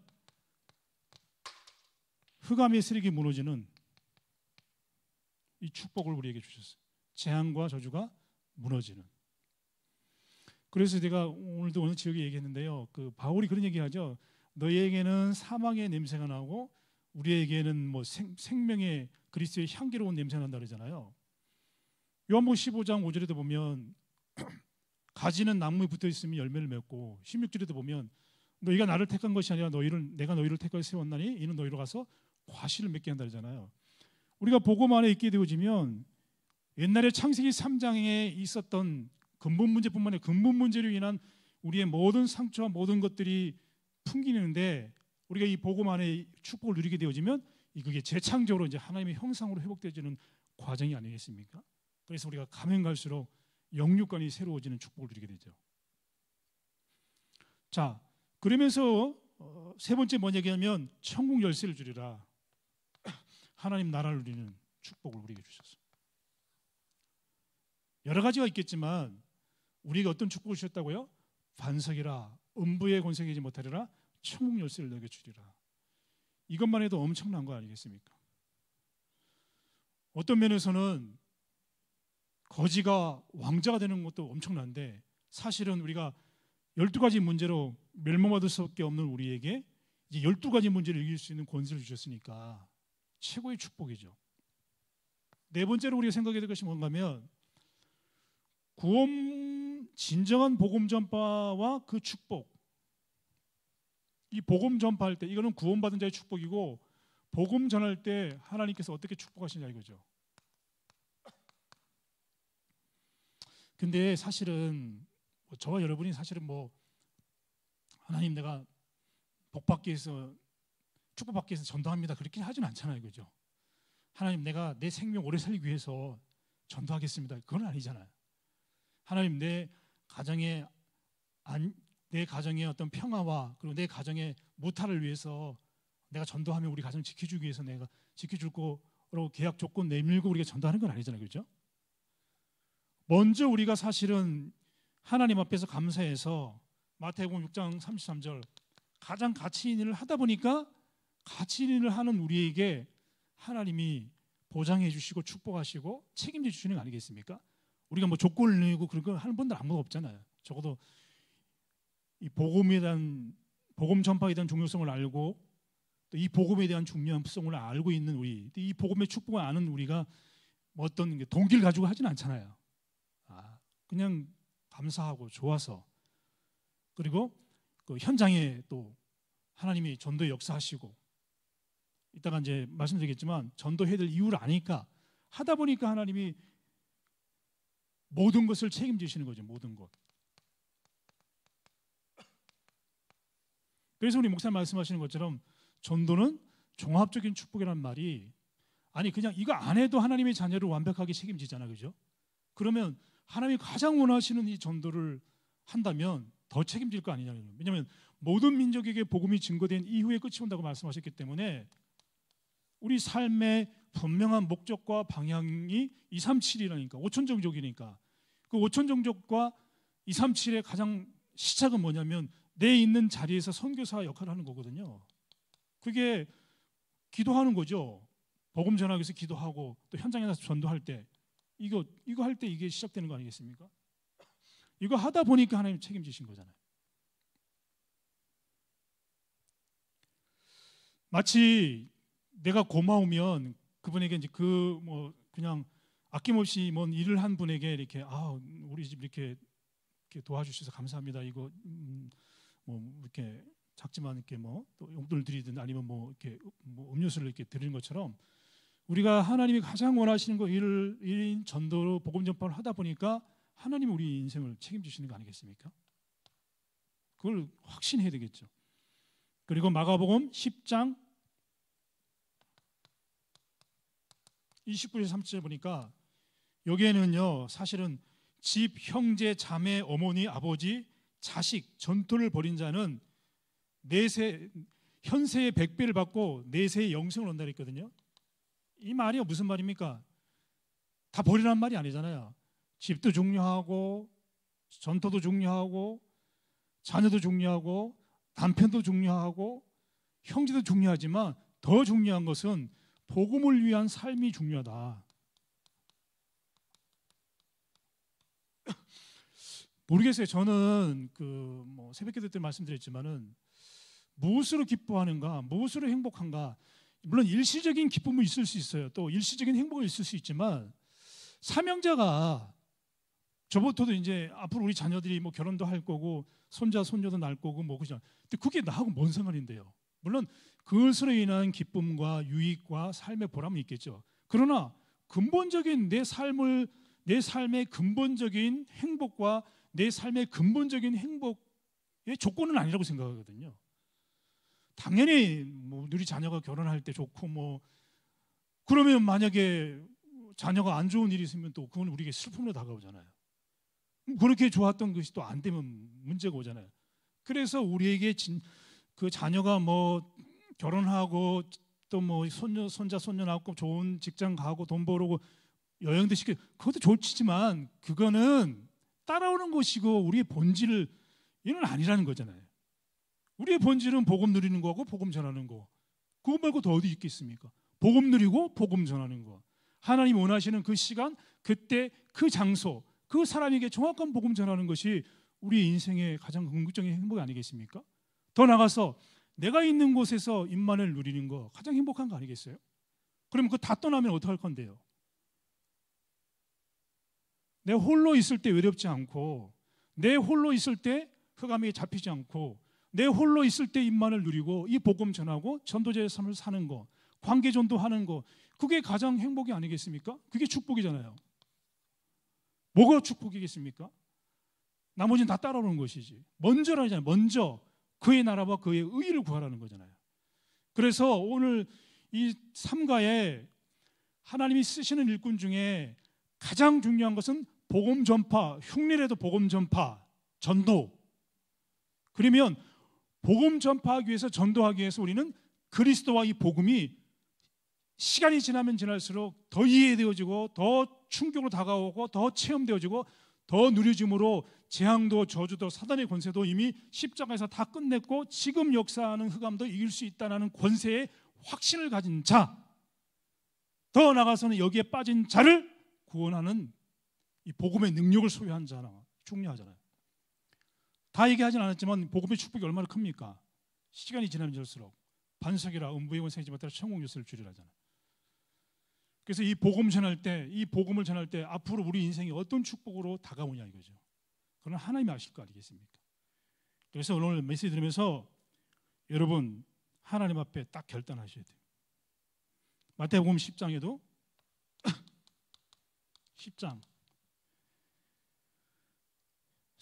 흑암의 쓰레기 무너지는 이 축복을 우리에게 주셨어요. 재앙과 저주가 무너지는. 그래서 제가 오늘도 어느 지역에 얘기했는데요. 그 바울이 그런 얘기하죠. 너희에게는 사망의 냄새가 나고 우리에게는 뭐 생, 생명의 그리스도의 향기로운 냄새가 난다 그러잖아요. 요한복음 15장 5절에도 보면 가지는 나무에 붙어 있으면 열매를 맺고 16절에도 보면 너희가 나를 택한 것이 아니라 너희를 내가 너희를 택하여 세웠나니 이는 너희로 가서 과실을 맺게 한다 그러잖아요. 우리가 복음 안에 있게 되어지면 옛날에 창세기 3장에 있었던 근본 문제뿐만 아니라 근본 문제로 인한 우리의 모든 상처와 모든 것들이 풍기는데 우리가 이 복음 안에 축복을 누리게 되어지면 이게 재창조로 이제 하나님의 형상으로 회복되어지는 과정이 아니겠습니까? 그래서 우리가 가면 갈수록 영육관이 새로워지는 축복을 누리게 되죠. 자, 그러면서 어, 세 번째 뭐냐면 천국 열쇠를 주리라. 하나님 나라를 누리는 축복을 우리에게 주셨어. 여러 가지가 있겠지만 우리에게 어떤 축복을 주셨다고요? 반석이라 음부에 권세이지 못하리라 천국 열쇠를 너에게 주리라. 이것만 해도 엄청난 거 아니겠습니까? 어떤 면에서는 거지가 왕자가 되는 것도 엄청난데 사실은 우리가 12가지 문제로 멸망받을 수밖에 없는 우리에게 이제 12가지 문제를 이길 수 있는 권세를 주셨으니까 최고의 축복이죠. 네 번째로 우리가 생각해야 될 것이 뭔가 하면 구원 진정한 복음 전파와 그 축복 이 복음 전파할 때 이거는 구원받은 자의 축복이고 복음 전할 때 하나님께서 어떻게 축복하시냐 이거죠. 근데 사실은 뭐 저와 여러분이 사실은 뭐 하나님 내가 복 받기 위해서 축복 받기 위해서 전도합니다. 그렇게 하진 않잖아요. 그죠? 하나님 내가 내 생명 오래 살리기 위해서 전도하겠습니다. 그건 아니잖아요. 하나님 내 가정에 안, 내 가정의 어떤 평화와 그리고 내 가정의 무탈을 위해서 내가 전도하면 우리 가정 지켜주기 위해서 내가 지켜줄 거로 계약 조건 내밀고 우리가 전도하는 건 아니잖아요. 그죠 먼저 우리가 사실은 하나님 앞에서 감사해서 마태복음 6장 33절 가장 가치 있는 일을 하다 보니까 가치 있는 일을 하는 우리에게 하나님이 보장해 주시고 축복하시고 책임져 주시는 거 아니겠습니까? 우리가 뭐 조건을 내고 그런 걸 하는 분들 아무도 없잖아요. 적어도 이 복음에 대한 복음 전파에 대한 중요성을 알고 또이 복음에 대한 중요성을 알고 있는 우리 이 복음의 축복을 아는 우리가 뭐 어떤 동기를 가지고 하진 않잖아요. 아, 그냥 감사하고 좋아서 그리고 그 현장에 또 하나님이 전도 역사하시고 이따가 이제 말씀드리겠지만 전도해야될 이유를 아니까 하다 보니까 하나님이 모든 것을 책임지시는 거죠 모든 것. 그래서 우리 목사님 말씀하시는 것처럼 전도는 종합적인 축복이란 말이 아니 그냥 이거 안 해도 하나님의 자녀를 완벽하게 책임지잖아 그죠? 그러면 하나님이 가장 원하시는 이 전도를 한다면 더 책임질 거 아니냐는 거예요. 왜냐하면 모든 민족에게 복음이 증거된 이후에 끝이 온다고 말씀하셨기 때문에 우리 삶의 분명한 목적과 방향이 237이라니까 5천 종족이니까 그 5천 종족과 237의 가장 시작은 뭐냐면 내 있는 자리에서 선교사 역할을 하는 거거든요. 그게 기도하는 거죠. 복음 전하기 위해서 기도하고 또 현장에 나서 전도할 때 이거 이거 할 때 이게 시작되는 거 아니겠습니까? 이거 하다 보니까 하나님 책임지신 거잖아요. 마치 내가 고마우면 그분에게 이제 그 뭐 그냥 아낌없이 뭔 일을 한 분에게 이렇게 아 우리 집 이렇게, 이렇게 도와주셔서 감사합니다. 이거 음, 뭐 이렇게 작지만 이렇게 뭐 용돈을 드리든 아니면 뭐 이렇게 뭐 음료수를 이렇게 드리는 것처럼 우리가 하나님이 가장 원하시는 거일 일인 전도로 복음 전파를 하다 보니까 하나님이 우리 인생을 책임지시는 거 아니겠습니까? 그걸 확신해야 되겠죠. 그리고 마가복음 10장 29절 30절 보니까 여기에는요 사실은 집 형제 자매 어머니 아버지 자식 전투를 벌인 자는 내세 네 현세의 백배를 받고 내세의 네 영생을 얻는다 했거든요. 이 말이 무슨 말입니까? 다 버리란 말이 아니잖아요. 집도 중요하고 전토도 중요하고 자녀도 중요하고 남편도 중요하고 형제도 중요하지만 더 중요한 것은 복음을 위한 삶이 중요하다. 모르겠어요. 저는 그 뭐 새벽기도 때 말씀드렸지만은 무엇으로 기뻐하는가, 무엇으로 행복한가 물론 일시적인 기쁨은 있을 수 있어요. 또 일시적인 행복은 있을 수 있지만 사명자가 저부터도 이제 앞으로 우리 자녀들이 뭐 결혼도 할 거고 손자 손녀도 날 거고 뭐 그죠. 근데 그게 나하고 뭔 상관인데요. 물론 그것으로 인한 기쁨과 유익과 삶의 보람은 있겠죠. 그러나 근본적인 내 삶을 내 삶의 근본적인 행복과 내 삶의 근본적인 행복의 조건은 아니라고 생각하거든요. 당연히 뭐 우리 자녀가 결혼할 때 좋고 뭐 그러면 만약에 자녀가 안 좋은 일이 있으면 또 그건 우리에게 슬픔으로 다가오잖아요. 음, 그렇게 좋았던 것이 또 안 되면 문제가 오잖아요. 그래서 우리에게 진, 그 자녀가 뭐 결혼하고 또 뭐 손녀 손자 손녀 낳고 좋은 직장 가고 돈 벌고 여행도 시켜 그것도 좋지만 그거는 따라오는 것이고 우리의 본질을 이는 아니라는 거잖아요. 우리의 본질은 복음 누리는 거고 복음 전하는 거. 그것 말고 더 어디 있겠습니까? 복음 누리고 복음 전하는 거. 하나님 원하시는 그 시간, 그때, 그 장소, 그 사람에게 정확한 복음 전하는 것이 우리 인생의 가장 궁극적인 행복 아니겠습니까? 더 나가서 내가 있는 곳에서 입만을 누리는 거 가장 행복한 거 아니겠어요? 그러면그다 떠나면 어떡할 건데요? 내 홀로 있을 때 외롭지 않고 내 홀로 있을 때흑암이 잡히지 않고 내 홀로 있을 때 입만을 누리고 이 복음 전하고 전도자의 삶을 사는 거, 관계 전도하는 거, 그게 가장 행복이 아니겠습니까? 그게 축복이잖아요. 뭐가 축복이겠습니까? 나머지는 다 따라오는 것이지. 먼저라잖아요. 먼저 그의 나라와 그의 의를 구하라는 거잖아요. 그래서 오늘 이 삼가에 하나님이 쓰시는 일꾼 중에 가장 중요한 것은 복음 전파, 흉내라도 복음 전파, 전도. 그러면 복음 전파하기 위해서 전도하기 위해서 우리는 그리스도와 이 복음이 시간이 지나면 지날수록 더 이해되어지고 더 충격으로 다가오고 더 체험되어지고 더 누려짐으로 재앙도 저주도 사단의 권세도 이미 십자가에서 다 끝냈고 지금 역사하는 흑암도 이길 수있다는 권세의 확신을 가진 자, 더 나가서는 아 여기에 빠진 자를 구원하는 이 복음의 능력을 소유한 자나 중요하잖아요. 다 얘기하진 않았지만 복음의 축복이 얼마나 큽니까? 시간이 지나면 지날수록 반석이라 음부의 원생이지 못하라 천국 뉴스를 줄이라잖아. 그래서 이 복음 전할 때, 이 복음을 전할 때 앞으로 우리 인생이 어떤 축복으로 다가오냐 이거죠. 그건 하나님이 아실 거 아니겠습니까? 그래서 오늘 메시지 들으면서 여러분 하나님 앞에 딱 결단하셔야 돼요. 마태복음 10장에도 10장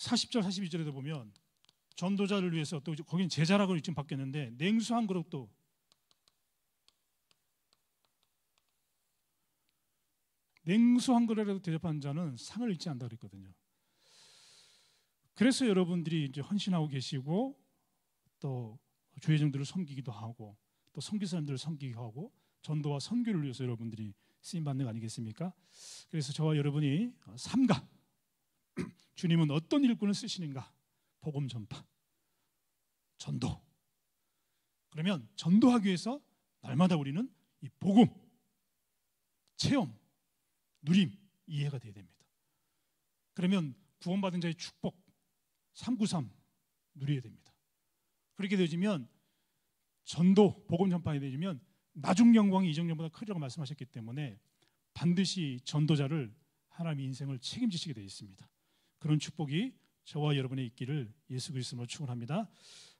40절 42절에도 보면 전도자를 위해서 또 거긴 제자라고 지금 바뀌었는데 냉수 한 그릇도 냉수 한 그릇이라도 대접하는 자는 상을 잃지 않다 그랬거든요. 그래서 여러분들이 이제 헌신하고 계시고 또 주의정들을 섬기기도 하고 또섬교 사람들을 섬기기도 하고 전도와 선교를 위해서 여러분들이 쓰임 받는 거 아니겠습니까? 그래서 저와 여러분이 삼가 주님은 어떤 일꾼을 쓰시는가? 복음 전파, 전도. 그러면 전도하기 위해서 날마다 우리는 이 복음, 체험, 누림, 이해가 돼야 됩니다. 그러면 구원받은 자의 축복, 393 누려야 됩니다. 그렇게 되지면 전도, 복음 전파에 되지면 나중 영광이 이정전보다 크리라고 말씀하셨기 때문에 반드시 전도자를 하나님의 인생을 책임지시게 되어 있습니다. 그런 축복이 저와 여러분의 있기를 예수 그리스도로 축원합니다.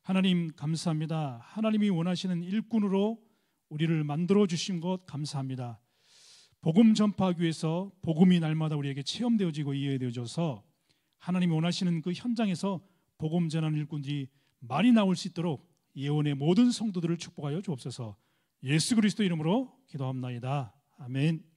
하나님 감사합니다. 하나님이 원하시는 일꾼으로 우리를 만들어 주신 것 감사합니다. 복음 전파하기 위해서 복음이 날마다 우리에게 체험되어지고 이해되어져서 하나님이 원하시는 그 현장에서 복음 전하는 일꾼들이 많이 나올 수 있도록 예언의 모든 성도들을 축복하여 주옵소서. 예수 그리스도 이름으로 기도합나다 아멘.